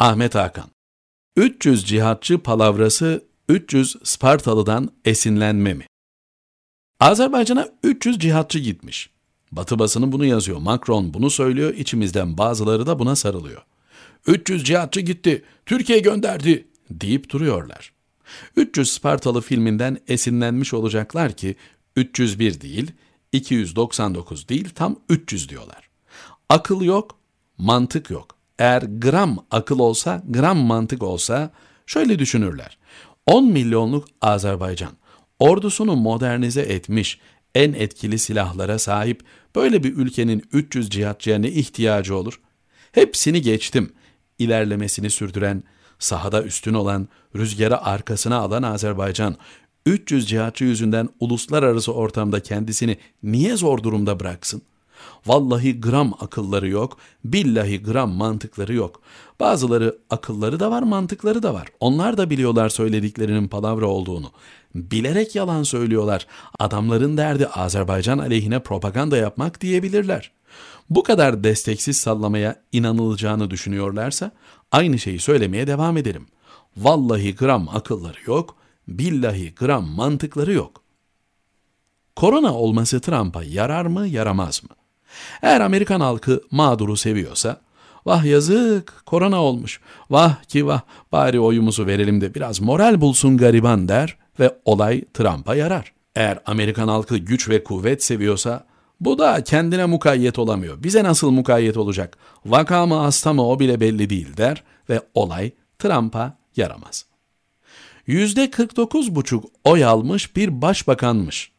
Ahmet Hakan 300 cihatçı palavrası 300 Spartalı'dan esinlenme mi? Azerbaycan'a 300 cihatçı gitmiş. Batı basını bunu yazıyor, Macron bunu söylüyor, içimizden bazıları da buna sarılıyor. 300 cihatçı gitti, Türkiye gönderdi deyip duruyorlar. 300 Spartalı filminden esinlenmiş olacaklar ki 301 değil, 299 değil tam 300 diyorlar. Akıl yok, mantık yok eğer gram akıl olsa, gram mantık olsa şöyle düşünürler. 10 milyonluk Azerbaycan ordusunu modernize etmiş, en etkili silahlara sahip böyle bir ülkenin 300 cihatçıya ne ihtiyacı olur? Hepsini geçtim. İlerlemesini sürdüren, sahada üstün olan, rüzgara arkasına alan Azerbaycan, 300 cihatçı yüzünden uluslararası ortamda kendisini niye zor durumda bıraksın? Vallahi gram akılları yok, billahi gram mantıkları yok. Bazıları akılları da var, mantıkları da var. Onlar da biliyorlar söylediklerinin palavra olduğunu. Bilerek yalan söylüyorlar. Adamların derdi Azerbaycan aleyhine propaganda yapmak diyebilirler. Bu kadar desteksiz sallamaya inanılacağını düşünüyorlarsa aynı şeyi söylemeye devam ederim. Vallahi gram akılları yok, billahi gram mantıkları yok.'' Korona olması Trump'a yarar mı, yaramaz mı? Eğer Amerikan halkı mağduru seviyorsa, vah yazık korona olmuş, vah ki vah bari oyumuzu verelim de biraz moral bulsun gariban der ve olay Trump'a yarar. Eğer Amerikan halkı güç ve kuvvet seviyorsa, bu da kendine mukayyet olamıyor. Bize nasıl mukayyet olacak? Vaka mı hasta mı o bile belli değil der ve olay Trump'a yaramaz. %49,5 oy almış bir başbakanmış.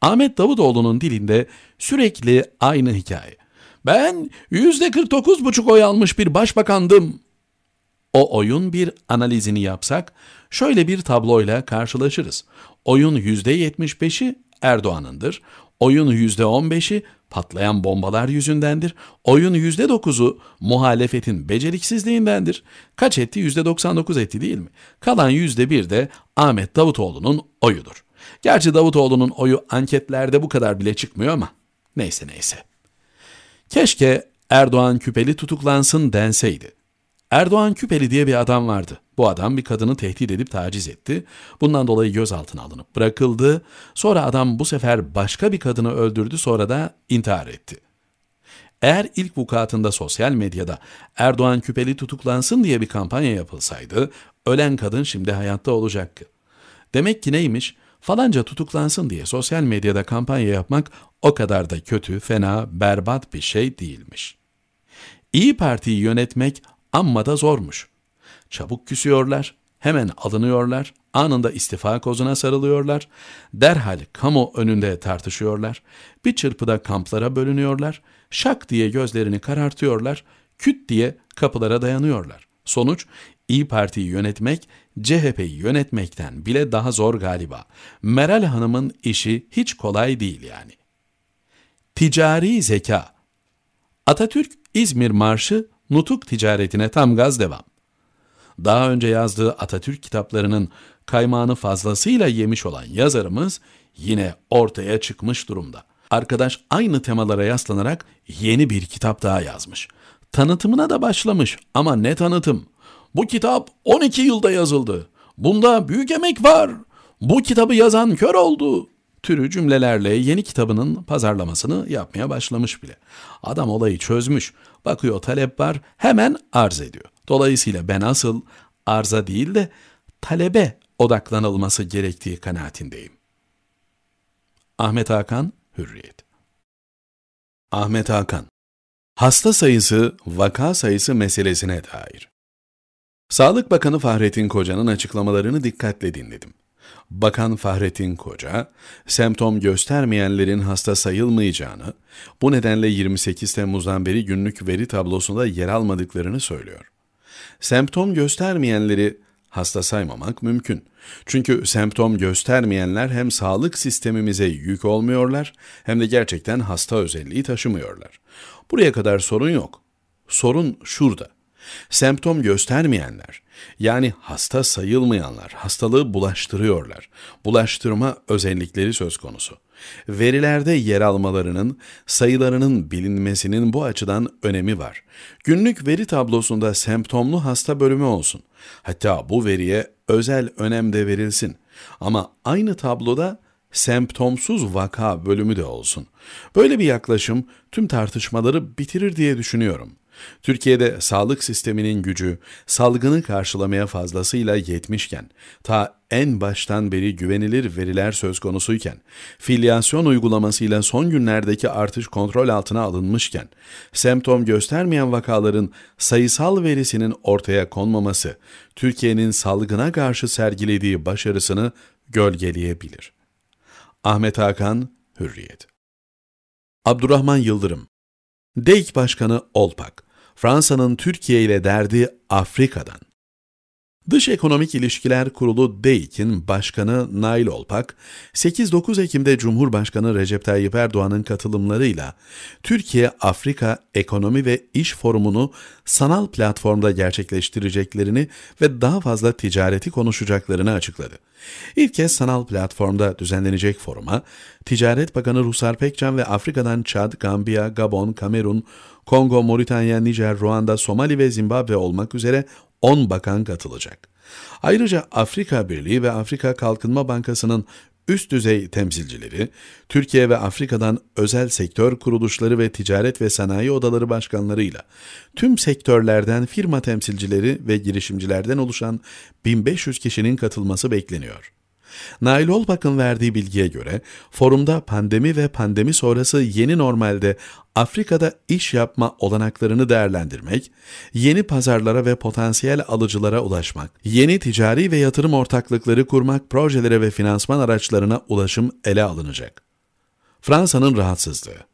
Ahmet Davutoğlu'nun dilinde sürekli aynı hikaye. Ben yüzde %49,5 oy almış bir başbakandım. O oyun bir analizini yapsak şöyle bir tabloyla karşılaşırız. Oyun yüzde %75'i Erdoğan'ındır. Oyun yüzde %15'i patlayan bombalar yüzündendir. Oyun yüzde %9'u muhalefetin beceriksizliğindendir. Kaç etti? Yüzde %99 etti değil mi? Kalan yüzde %1 de Ahmet Davutoğlu'nun oyudur. Gerçi Davutoğlu'nun oyu anketlerde bu kadar bile çıkmıyor ama neyse neyse. Keşke Erdoğan Küpeli tutuklansın denseydi. Erdoğan Küpeli diye bir adam vardı. Bu adam bir kadını tehdit edip taciz etti. Bundan dolayı gözaltına alınıp bırakıldı. Sonra adam bu sefer başka bir kadını öldürdü sonra da intihar etti. Eğer ilk vukuatında sosyal medyada Erdoğan Küpeli tutuklansın diye bir kampanya yapılsaydı, ölen kadın şimdi hayatta olacaktı. Demek ki neymiş? Falanca tutuklansın diye sosyal medyada kampanya yapmak o kadar da kötü, fena, berbat bir şey değilmiş. İyi Parti'yi yönetmek amma da zormuş. Çabuk küsüyorlar, hemen alınıyorlar, anında istifa kozuna sarılıyorlar, derhal kamu önünde tartışıyorlar, bir çırpıda kamplara bölünüyorlar, şak diye gözlerini karartıyorlar, küt diye kapılara dayanıyorlar. Sonuç, İyi Parti'yi yönetmek CHP'yi yönetmekten bile daha zor galiba. Meral Hanım'ın işi hiç kolay değil yani. Ticari zeka. Atatürk İzmir Marşı nutuk ticaretine tam gaz devam. Daha önce yazdığı Atatürk kitaplarının kaymağını fazlasıyla yemiş olan yazarımız yine ortaya çıkmış durumda. Arkadaş aynı temalara yaslanarak yeni bir kitap daha yazmış. Tanıtımına da başlamış ama ne tanıtım? Bu kitap 12 yılda yazıldı. Bunda büyük emek var. Bu kitabı yazan kör oldu. Türü cümlelerle yeni kitabının pazarlamasını yapmaya başlamış bile. Adam olayı çözmüş. Bakıyor talep var hemen arz ediyor. Dolayısıyla ben asıl arza değil de talebe odaklanılması gerektiği kanaatindeyim. Ahmet Hakan, Hürriyet Ahmet Hakan Hasta sayısı, vaka sayısı meselesine dair. Sağlık Bakanı Fahrettin Koca'nın açıklamalarını dikkatle dinledim. Bakan Fahrettin Koca, semptom göstermeyenlerin hasta sayılmayacağını, bu nedenle 28 Temmuz'dan beri günlük veri tablosunda yer almadıklarını söylüyor. Semptom göstermeyenleri hasta saymamak mümkün. Çünkü semptom göstermeyenler hem sağlık sistemimize yük olmuyorlar hem de gerçekten hasta özelliği taşımıyorlar. Buraya kadar sorun yok. Sorun şurada. Semptom göstermeyenler, yani hasta sayılmayanlar hastalığı bulaştırıyorlar. Bulaştırma özellikleri söz konusu. Verilerde yer almalarının, sayılarının bilinmesinin bu açıdan önemi var. Günlük veri tablosunda semptomlu hasta bölümü olsun. Hatta bu veriye özel önem de verilsin. Ama aynı tabloda semptomsuz vaka bölümü de olsun. Böyle bir yaklaşım tüm tartışmaları bitirir diye düşünüyorum. Türkiye'de sağlık sisteminin gücü salgını karşılamaya fazlasıyla yetmişken, ta en baştan beri güvenilir veriler söz konusuyken, filyasyon uygulamasıyla son günlerdeki artış kontrol altına alınmışken, semptom göstermeyen vakaların sayısal verisinin ortaya konmaması, Türkiye'nin salgına karşı sergilediği başarısını gölgeleyebilir. Ahmet Hakan, Hürriyet Abdurrahman Yıldırım DEİK Başkanı Olpak Fransa'nın Türkiye ile derdi Afrika'dan. Dış Ekonomik İlişkiler Kurulu DEİK'in başkanı Nail Olpak, 8-9 Ekim'de Cumhurbaşkanı Recep Tayyip Erdoğan'ın katılımlarıyla Türkiye-Afrika Ekonomi ve İş Forumunu sanal platformda gerçekleştireceklerini ve daha fazla ticareti konuşacaklarını açıkladı. İlk kez sanal platformda düzenlenecek foruma Ticaret Bakanı Rusar Pekcan ve Afrika'dan Çad, Gambiya, Gabon, Kamerun, Kongo, Moritanya, Nijer, Ruanda, Somali ve Zimbabwe olmak üzere 10 bakan katılacak. Ayrıca Afrika Birliği ve Afrika Kalkınma Bankası'nın üst düzey temsilcileri, Türkiye ve Afrika'dan özel sektör kuruluşları ve ticaret ve sanayi odaları başkanlarıyla, tüm sektörlerden firma temsilcileri ve girişimcilerden oluşan 1500 kişinin katılması bekleniyor. Nail Olbak'ın verdiği bilgiye göre forumda pandemi ve pandemi sonrası yeni normalde Afrika'da iş yapma olanaklarını değerlendirmek, yeni pazarlara ve potansiyel alıcılara ulaşmak, yeni ticari ve yatırım ortaklıkları kurmak projelere ve finansman araçlarına ulaşım ele alınacak. Fransa'nın rahatsızlığı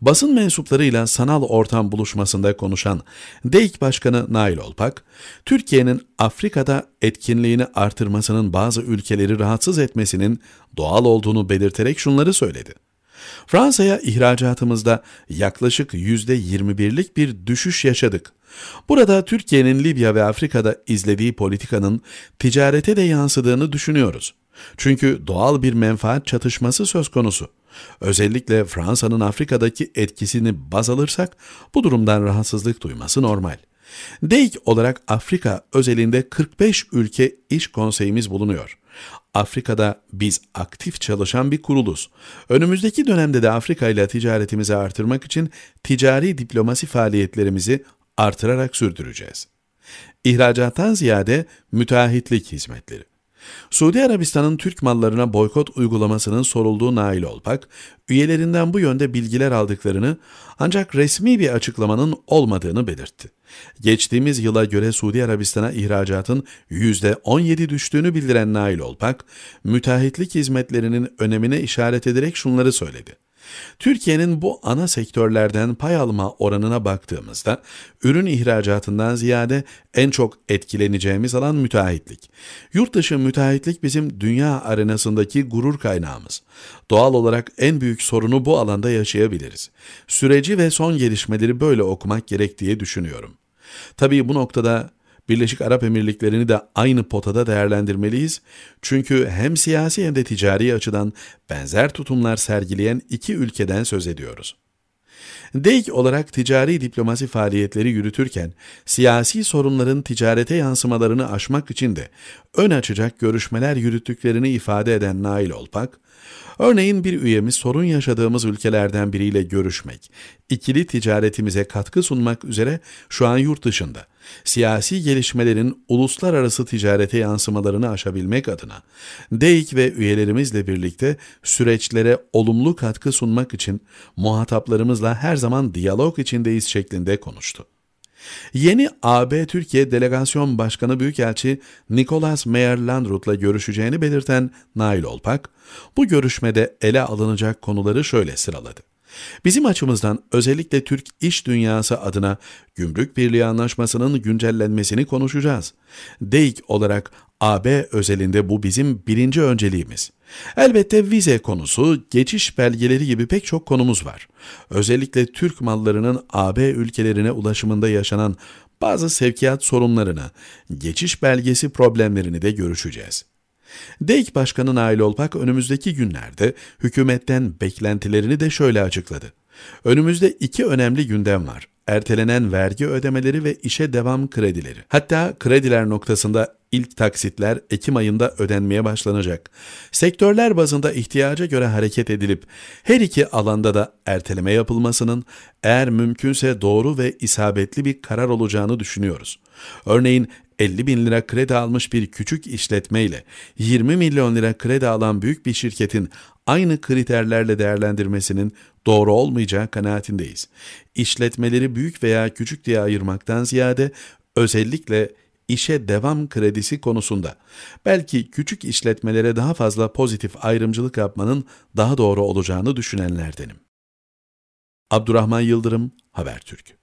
Basın mensuplarıyla sanal ortam buluşmasında konuşan DEİK Başkanı Nail Olpak, Türkiye'nin Afrika'da etkinliğini artırmasının bazı ülkeleri rahatsız etmesinin doğal olduğunu belirterek şunları söyledi. Fransa'ya ihracatımızda yaklaşık %21'lik bir düşüş yaşadık. Burada Türkiye'nin Libya ve Afrika'da izlediği politikanın ticarete de yansıdığını düşünüyoruz. Çünkü doğal bir menfaat çatışması söz konusu. Özellikle Fransa'nın Afrika'daki etkisini baz alırsak bu durumdan rahatsızlık duyması normal. DEİK olarak Afrika özelinde 45 ülke iş konseyimiz bulunuyor. Afrika'da biz aktif çalışan bir kuruluz. Önümüzdeki dönemde de Afrika ile ticaretimizi artırmak için ticari diplomasi faaliyetlerimizi artırarak sürdüreceğiz. İhracattan ziyade müteahhitlik hizmetleri. Suudi Arabistan'ın Türk mallarına boykot uygulamasının sorulduğu nail Olpak, üyelerinden bu yönde bilgiler aldıklarını ancak resmi bir açıklamanın olmadığını belirtti. Geçtiğimiz yıla göre Suudi Arabistan'a ihracatın %17 düştüğünü bildiren Nail Olpak, müteahhitlik hizmetlerinin önemine işaret ederek şunları söyledi. Türkiye'nin bu ana sektörlerden pay alma oranına baktığımızda ürün ihracatından ziyade en çok etkileneceğimiz alan müteahhitlik. Yurtdışı müteahhitlik bizim dünya arenasındaki gurur kaynağımız. Doğal olarak en büyük sorunu bu alanda yaşayabiliriz. Süreci ve son gelişmeleri böyle okumak gerek diye düşünüyorum. Tabii bu noktada Birleşik Arap Emirlikleri'ni de aynı potada değerlendirmeliyiz. Çünkü hem siyasi hem de ticari açıdan benzer tutumlar sergileyen iki ülkeden söz ediyoruz. DEİK olarak ticari diplomasi faaliyetleri yürütürken siyasi sorunların ticarete yansımalarını aşmak için de ön açacak görüşmeler yürüttüklerini ifade eden Nail Olpak, Örneğin bir üyemiz sorun yaşadığımız ülkelerden biriyle görüşmek, ikili ticaretimize katkı sunmak üzere şu an yurt dışında. Siyasi gelişmelerin uluslararası ticarete yansımalarını aşabilmek adına DEİK ve üyelerimizle birlikte süreçlere olumlu katkı sunmak için muhataplarımızla her zaman diyalog içindeyiz şeklinde konuştu. Yeni AB Türkiye Delegasyon Başkanı Büyükelçi Nicolas Meyer-Landrut'la görüşeceğini belirten Nail Olpak, bu görüşmede ele alınacak konuları şöyle sıraladı. Bizim açımızdan özellikle Türk iş dünyası adına Gümrük Birliği Anlaşması'nın güncellenmesini konuşacağız. DEİK olarak AB özelinde bu bizim birinci önceliğimiz. Elbette vize konusu, geçiş belgeleri gibi pek çok konumuz var. Özellikle Türk mallarının AB ülkelerine ulaşımında yaşanan bazı sevkiyat sorunlarını, geçiş belgesi problemlerini de görüşeceğiz. DEİK Başkanı Nail Olpak önümüzdeki günlerde hükümetten beklentilerini de şöyle açıkladı. Önümüzde iki önemli gündem var. Ertelenen vergi ödemeleri ve işe devam kredileri. Hatta krediler noktasında ilk taksitler Ekim ayında ödenmeye başlanacak. Sektörler bazında ihtiyaca göre hareket edilip her iki alanda da erteleme yapılmasının eğer mümkünse doğru ve isabetli bir karar olacağını düşünüyoruz. Örneğin 50 bin lira kredi almış bir küçük işletmeyle 20 milyon lira kredi alan büyük bir şirketin aynı kriterlerle değerlendirmesinin doğru olmayacağı kanaatindeyiz. İşletmeleri büyük veya küçük diye ayırmaktan ziyade özellikle işe devam kredisi konusunda belki küçük işletmelere daha fazla pozitif ayrımcılık yapmanın daha doğru olacağını düşünenlerdenim. Abdurrahman Yıldırım, Habertürk